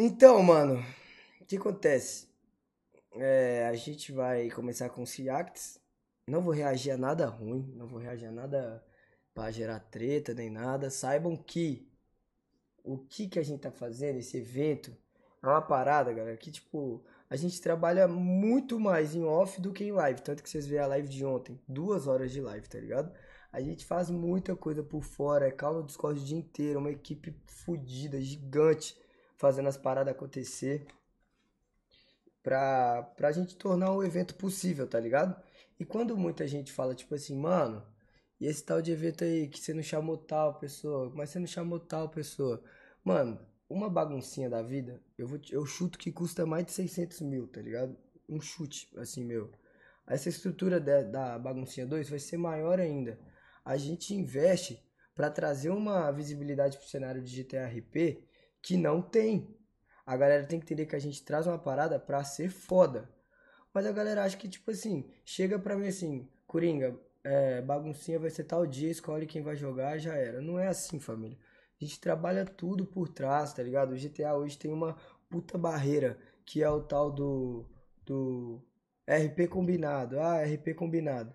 Então, mano, o que acontece? É, a gente vai começar com os reacts. Não vou reagir a nada ruim, não vou reagir a nada para gerar treta nem nada. Saibam que o que que a gente tá fazendo esse evento é uma parada, galera, que tipo, a gente trabalha muito mais em off do que em live, tanto que vocês vêem a live de ontem, duas horas de live, tá ligado? A gente faz muita coisa por fora, é calma Discord o dia inteiro, uma equipe fodida, gigante fazendo as paradas acontecer pra, pra gente tornar o evento possível, tá ligado? E quando muita gente fala, tipo assim, mano, e esse tal de evento aí que você não chamou tal pessoa, mas você não chamou tal pessoa. Mano, uma baguncinha da vida, eu, vou, eu chuto que custa mais de 600 mil, tá ligado? Um chute, assim, meu. Essa estrutura da, da baguncinha 2 vai ser maior ainda. A gente investe para trazer uma visibilidade pro cenário de GTA RP que não tem. A galera tem que entender que a gente traz uma parada pra ser foda. Mas a galera acha que, tipo assim, chega pra mim assim, Coringa, é, baguncinha vai ser tal dia, escolhe quem vai jogar, já era. Não é assim, família. A gente trabalha tudo por trás, tá ligado? O GTA hoje tem uma puta barreira, que é o tal do. do RP combinado. Ah, RP combinado.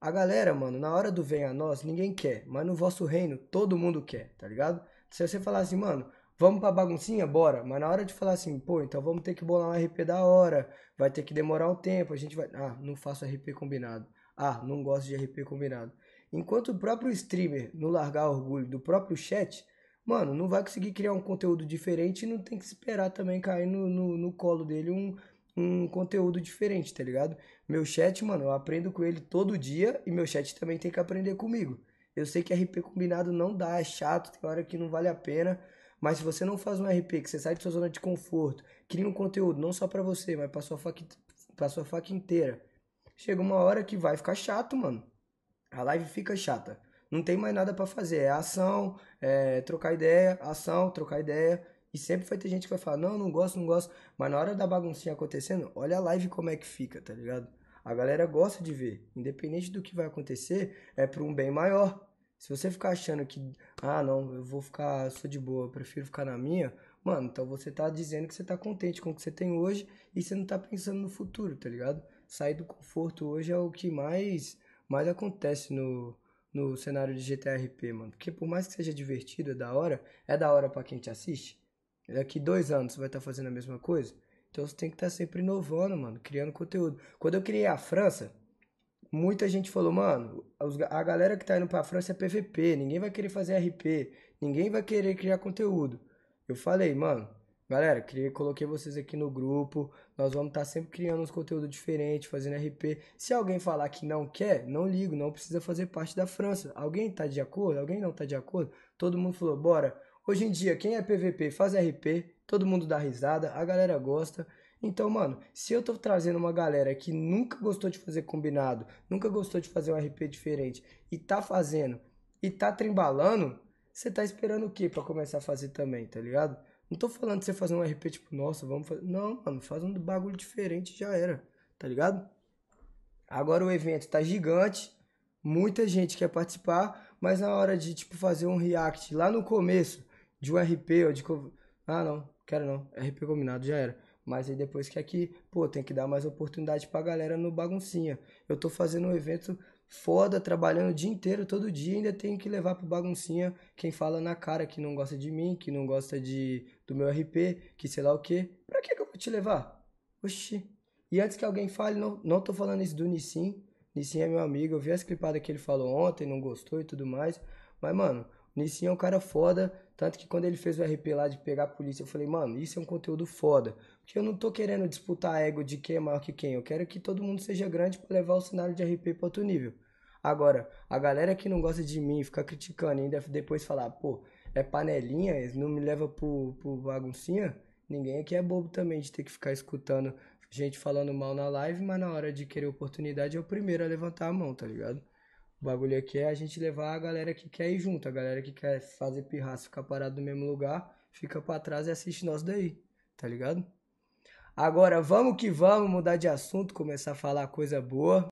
A galera, mano, na hora do vem a nós, ninguém quer. Mas no vosso reino, todo mundo quer, tá ligado? Se você falar assim, mano, Vamos pra baguncinha? Bora. Mas na hora de falar assim, pô, então vamos ter que bolar um RP da hora, vai ter que demorar um tempo, a gente vai. Ah, não faço RP combinado. Ah, não gosto de RP combinado. Enquanto o próprio streamer não largar orgulho do próprio chat, mano, não vai conseguir criar um conteúdo diferente e não tem que esperar também cair no, no, no colo dele um, um conteúdo diferente, tá ligado? Meu chat, mano, eu aprendo com ele todo dia e meu chat também tem que aprender comigo. Eu sei que RP combinado não dá, é chato, tem hora que não vale a pena, mas se você não faz um RP, que você sai de sua zona de conforto, cria um conteúdo não só para você, mas pra sua, faca, pra sua faca inteira, chega uma hora que vai ficar chato, mano. A live fica chata. Não tem mais nada para fazer. É ação, é trocar ideia, ação, trocar ideia. E sempre vai ter gente que vai falar, não, não gosto, não gosto. Mas na hora da baguncinha acontecendo, olha a live como é que fica, tá ligado? A galera gosta de ver. Independente do que vai acontecer, é para um bem maior. Se você ficar achando que, ah, não, eu vou ficar, sou de boa, prefiro ficar na minha, mano, então você tá dizendo que você tá contente com o que você tem hoje e você não tá pensando no futuro, tá ligado? Sair do conforto hoje é o que mais, mais acontece no, no cenário de GTRP, mano. Porque por mais que seja divertido, é da hora, é da hora para quem te assiste. Daqui dois anos você vai estar tá fazendo a mesma coisa. Então você tem que estar tá sempre inovando, mano, criando conteúdo. Quando eu criei a França, muita gente falou, mano, a galera que tá indo pra França é PVP, ninguém vai querer fazer RP, ninguém vai querer criar conteúdo. Eu falei, mano, galera, criei, coloquei vocês aqui no grupo, nós vamos estar tá sempre criando uns conteúdos diferentes, fazendo RP. Se alguém falar que não quer, não ligo, não precisa fazer parte da França. Alguém tá de acordo? Alguém não tá de acordo? Todo mundo falou, bora. Hoje em dia, quem é PVP faz RP, todo mundo dá risada, a galera gosta. Então, mano, se eu tô trazendo uma galera que nunca gostou de fazer combinado, nunca gostou de fazer um RP diferente e tá fazendo e tá trembalando, você tá esperando o quê para começar a fazer também, tá ligado? Não tô falando de você fazer um RP tipo, nossa, vamos fazer. Não, mano, faz um bagulho diferente já era, tá ligado? Agora o evento tá gigante, muita gente quer participar, mas na hora de, tipo, fazer um react lá no começo de um RP ou de. Ah, não, quero não, RP combinado já era. Mas aí depois que aqui, pô, tem que dar mais oportunidade pra galera no baguncinha. Eu tô fazendo um evento foda, trabalhando o dia inteiro, todo dia, ainda tenho que levar pro baguncinha quem fala na cara que não gosta de mim, que não gosta de do meu RP, que sei lá o quê. Pra que, que eu vou te levar? Oxi. E antes que alguém fale, não, não tô falando isso do Nissin. Nissin é meu amigo, eu vi as clipadas que ele falou ontem, não gostou e tudo mais. Mas, mano, Nissin é um cara foda, tanto que quando ele fez o RP lá de pegar a polícia, eu falei, mano, isso é um conteúdo foda. Porque eu não tô querendo disputar ego de quem é maior que quem. Eu quero que todo mundo seja grande para levar o cenário de RP pra outro nível. Agora, a galera que não gosta de mim, fica criticando e ainda depois falar, pô, é panelinha, não me leva pro, pro baguncinha. Ninguém aqui é bobo também de ter que ficar escutando gente falando mal na live, mas na hora de querer oportunidade é o primeiro a levantar a mão, tá ligado? O bagulho aqui é a gente levar a galera que quer ir junto, a galera que quer fazer pirraça, ficar parado no mesmo lugar, fica para trás e assiste nós daí, tá ligado? Agora vamos que vamos mudar de assunto, começar a falar coisa boa.